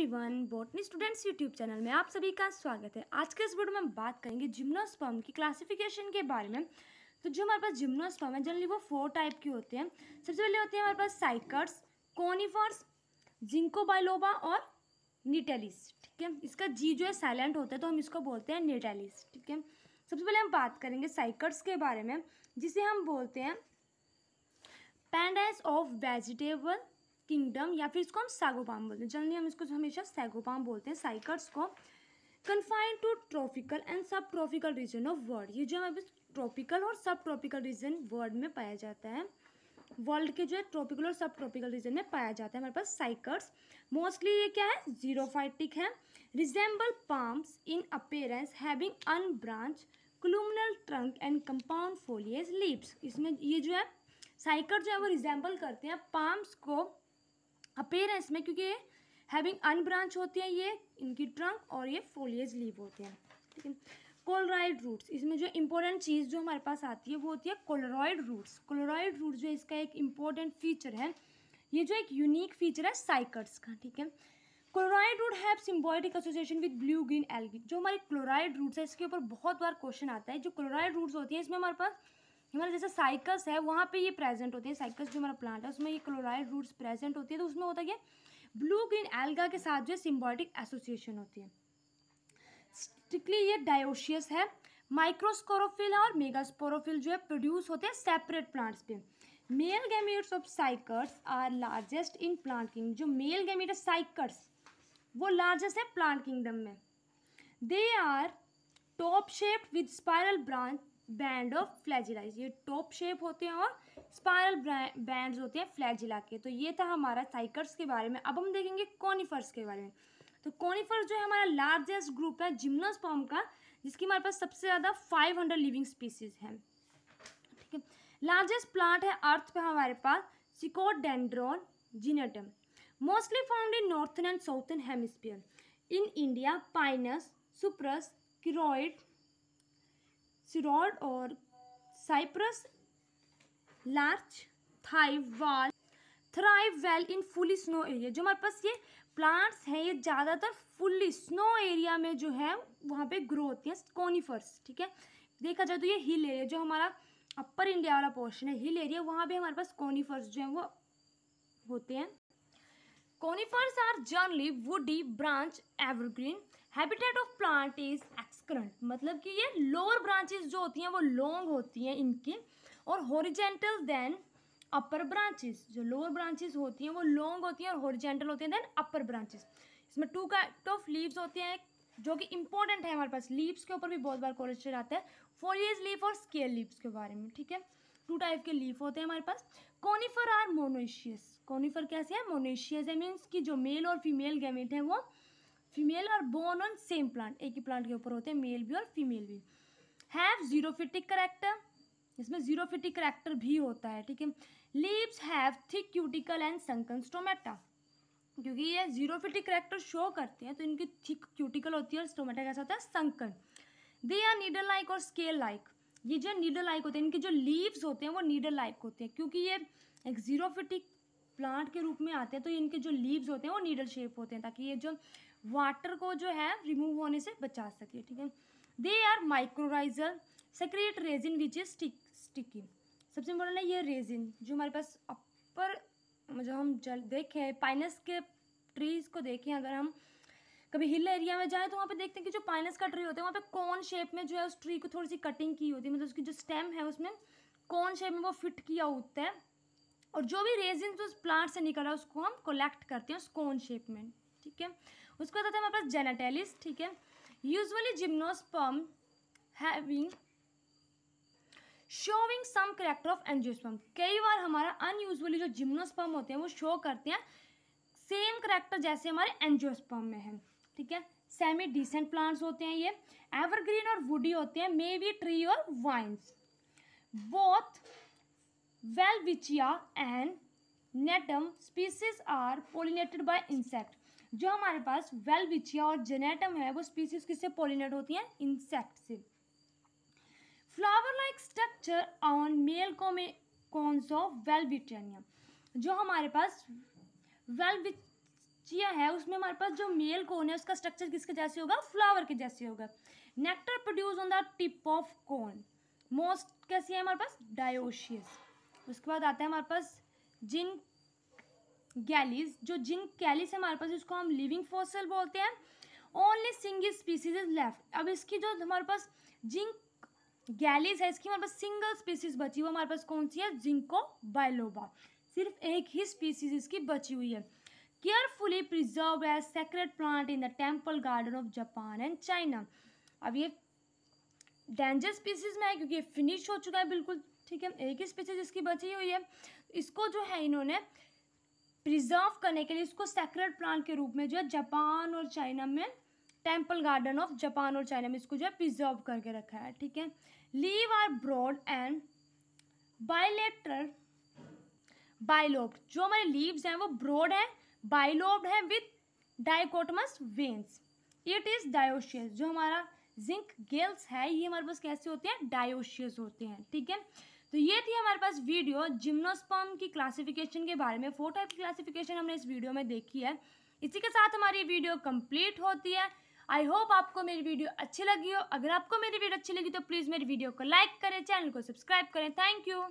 everyone botany students YouTube channel में आप सभी का स्वागत है आज के इस वीडियो में हम बात करेंगे जिम्नोस्पर्म की क्लासिफिकेशन के बारे में तो जो हमारे पास जिम्नोस्पर्म है जनरली वो फोर टाइप के होते हैं सबसे पहले होते हैं हमारे पास साइकर्स कोनिफर्स जिंकोबाइलोबा और निटेलिस ठीक है इसका जी जो है साइलेंट होता है तो हम इसको बोलते हैं निटेलिस ठीक है सबसे पहले हम बात करेंगे साइकर्स के बारे में जिसे हम बोलते हैं पैंडस ऑफ वेजिटेबल किंगडम या फिर इसको हम सैगोपाम बोलते हैं जनरली हम इसको हमेशा सैगोपाम बोलते हैं साइकर्स को confined to tropical and subtropical region of world ये जो हमारे मतलब ट्रॉपिकल और सब ट्रॉपिकल रीजन वर्ल्ड में पाया जाता है वर्ल्ड के जो है ट्रॉपिकल और सब ट्रॉपिकल रीजन में पाया जाता है हमारे पास साइकर्स मोस्टली ये क्या है जीरोफाइटिक है resemble palms in appearance having unbranched columnar trunk and compound foliage leaves इसमें ये जो है साइकर जो है वो रिजेंबल करते हैं पाम्स को अपेयरेंस में क्योंकि हैविंग अनब्रांच होते हैं ये इनकी ट्रंक और ये फोलियज लीव होते हैं ठीक है कोलराइड रूट्स इसमें जो इम्पोर्टेंट चीज़ जो हमारे पास आती है वो होती है कोलरॉइड रूट्स कोलरॉइड रूट जो इसका एक इम्पोर्टेंट फीचर है ये जो एक यूनिक फीचर है साइकट्स का ठीक है coralloid root have symbiotic association with blue green algae जो हमारे क्लोराइड रूट्स है इसके ऊपर बहुत बार क्वेश्चन आता है जो क्लोराइड रूट्स होती हैं इसमें हमारे पास हमारे मतलब जैसे साइकस है वहाँ पे ये प्रेजेंट होती है साइकस जो हमारा प्लांट है उसमें ये क्लोराइड रूट्स प्रेजेंट होती है तो उसमें होता है ब्लू ग्रीन एल्गा के साथ जो है सिम्बॉटिक एसोसिएशन होती है स्ट्रिक्टली ये डायोशियस है माइक्रोस्कोरोफिल और मेगास्पोरोफिल जो है प्रोड्यूस होते हैं सेपरेट प्लांट्स पे male gametes of cycas are largest in plant king जो मेल गैमीट है साइकर्स वो लार्जेस्ट है प्लांट किंगडम में they are top shaped with spiral branch band of flagella ये टॉप शेप होते हैं और स्पायरल बैंड्स होते हैं फ्लैजिला के तो ये था हमारा साइकर्स के बारे में अब हम देखेंगे कॉनिफर्स के बारे में तो कॉनिफर्स जो है हमारा लार्जेस्ट ग्रुप है जिम्नोस्पॉम का जिसकी हमारे पास सबसे ज़्यादा फाइव हंड्रेड लिविंग स्पीसीज हैं ठीक है लार्जेस्ट प्लांट है अर्थ पे हमारे पास Sequoiadendron Gnetum mostly found in northern and southern hemisphere in India Pinus Cupressus किरोइड सिरोड और cypress larch will thrive well in fully snow area जो हमारे पास ये प्लांट्स हैं ये ज़्यादातर फुली स्नो एरिया में जो है वहाँ पे ग्रो होती हैं कॉनिफर्स ठीक है देखा जाए तो ये हिल एरिया जो हमारा अपर इंडिया वाला पोर्शन है हिल एरिया वहाँ पर हमारे पास कॉनिफर्स जो हैं वो होते हैं conifers are generally woody branch evergreen habitat of plant is current मतलब कि ये लोअर ब्रांचेस जो होती हैं वो लॉन्ग होती हैं इनकी और हॉरिजेंटल देन अपर ब्रांचेस जो लोअर ब्रांचेस होती हैं वो लॉन्ग होती हैं और हॉरिजेंटल होती हैं देन अपर ब्रांचेस इसमें टू काइट ऑफ लीव्स होते हैं जो कि इंपॉर्टेंट है हमारे पास लीव्स के ऊपर भी बहुत बार क्वेश्चन आता है फोलियज लीफ और स्केल लीव्स के बारे में ठीक है टू टाइप के लीफ होते हैं हमारे पास कॉनिफर आर मोनोशियस कॉनिफर कैसे है मोनोशियस है मीन्स की जो मेल और फीमेल गैमेट है वो फीमेल और बोर्न ऑन सेम प्लांट एक ही प्लांट के ऊपर होते हैं मेल भी और फीमेल भी हैव जीरोफिटिक करेक्टर इसमें जीरोफिटिक करेक्टर भी होता है ठीक है leaves have thick cuticle and sunken stomata क्योंकि ये जीरोफिटिक करेक्टर शो करते हैं तो इनकी थिक क्यूटिकल होती है और स्टोमेटा कैसा होता है sunken they are needle like और स्केल लाइक ये जो नीडल लाइक होते हैं इनके जो लीव्स होते हैं वो नीडल लाइक होते हैं क्योंकि ये एक जीरोफिटिक प्लांट के रूप में आते हैं तो इनके जो लीव्स होते हैं वो नीडल शेप होते हैं ताकि ये जो वाटर को जो है रिमूव होने से बचा सके ठीक है they are mycorrhiza secrete resin which is stick sticky सबसे इम्पोर्टेंट है ये रेजिन जो हमारे पास अपर जो मतलब हम जल देखें पाइनस के ट्रीज़ को देखें अगर हम कभी हिल एरिया में जाएँ तो वहाँ पे देखते हैं कि जो पाइनस का ट्री होता है वहाँ पे कौन शेप में जो है उस ट्री को थोड़ी सी कटिंग की होती है मतलब उसकी जो स्टेम है उसमें कौन शेप में वो फिट किया होता है और जो भी रेजिन जो उस प्लांट से निकला उसको हम कलेक्ट करते हैं उस कौन शेप में ठीक है उसके बाद आता है हमारे पास जेनाटेलिस ठीक है usually gymnosperm having showing some character of angiosperm कई बार हमारा अनयूजली जो जिम्नोस्पर्म होते हैं वो शो करते हैं सेम करेक्टर जैसे हमारे एनजियोस्पर्म में है ठीक है सेमी डिसेंट प्लांट्स होते हैं ये एवरग्रीन और वुडी होते हैं मे वी ट्री और vines both Welwitschia and Gnetum species are pollinated by insect जो हमारे पास वेलविचिया और जेनेटम है वो स्पीसीज किससे पोलिनेट होती हैं इंसेक्ट से flower like structure on male cone cones of Welwitschia जो हमारे पास वेलविचिया है उसमें हमारे पास जो मेल कोन है उसका स्ट्रक्चर किसके जैसे होगा फ्लावर के जैसे होगा nectar produce on the tip of cone most कैसी है हमारे पास डायोशियस उसके बाद आता है हमारे पास जिन गैलीज जो जिंक है हमारे पास इसको हम लिविंग फॉसल बोलते हैं only single species is left अब इसकी जो हमारे पास जिंक गैलीज है इसकी हमारे पास सिंगल स्पीसीज बची हुई हमारे पास कौन सी है जिंको बायलोबा सिर्फ एक ही स्पीसीज इसकी बची हुई है carefully preserve as sacred plant in the temple garden of Japan and China अब ये डेंजर स्पीसीज में है क्योंकि ये फिनिश हो चुका है बिल्कुल ठीक है एक ही स्पीसीज इसकी बची हुई है इसको जो है इन्होंने प्रिजर्व करने के लिए इसको सेक्रेट प्लांट के रूप में जो है जापान और चाइना में टेम्पल गार्डन ऑफ जापान और चाइना में इसको जो है प्रिजर्व करके रखा है ठीक है leave are broad and bilateral bilobe जो हमारे लीव्स हैं वो ब्रॉड है बाइलोब है with dichotomous veins it is dioecious जो हमारा जिंक गेल्स है ये हमारे पास कैसे होते हैं डायोशियस होते हैं ठीक है तो ये थी हमारे पास वीडियो जिम्नोस्पर्म की क्लासिफिकेशन के बारे में फोर टाइप की क्लासिफिकेशन हमने इस वीडियो में देखी है इसी के साथ हमारी वीडियो कंप्लीट होती है आई होप आपको मेरी वीडियो अच्छी लगी हो अगर आपको मेरी वीडियो अच्छी लगी तो प्लीज़ मेरी वीडियो को लाइक करें चैनल को सब्सक्राइब करें थैंक यू